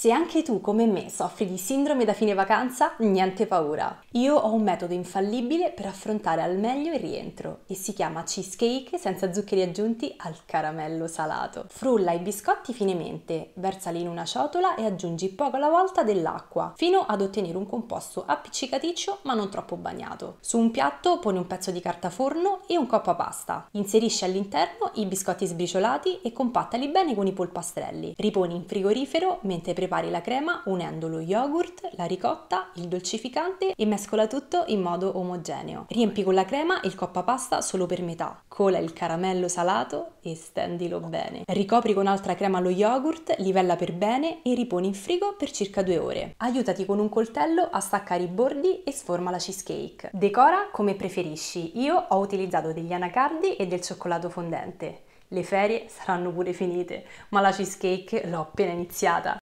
Se anche tu, come me, soffri di sindrome da fine vacanza, niente paura. Io ho un metodo infallibile per affrontare al meglio il rientro e si chiama cheesecake senza zuccheri aggiunti al caramello salato. Frulla i biscotti finemente, versali in una ciotola e aggiungi poco alla volta dell'acqua, fino ad ottenere un composto appiccicaticcio ma non troppo bagnato. Su un piatto poni un pezzo di carta forno e un coppa pasta. Inserisci all'interno i biscotti sbriciolati e compattali bene con i polpastrelli. Riponi in frigorifero mentre prepari prepari la crema unendo lo yogurt, la ricotta, il dolcificante e mescola tutto in modo omogeneo. Riempi con la crema il coppa pasta solo per metà, cola il caramello salato e stendilo bene. Ricopri con altra crema lo yogurt, livella per bene e riponi in frigo per circa due ore. Aiutati con un coltello a staccare i bordi e sforma la cheesecake. Decora come preferisci, io ho utilizzato degli anacardi e del cioccolato fondente. Le ferie saranno pure finite, ma la cheesecake l'ho appena iniziata.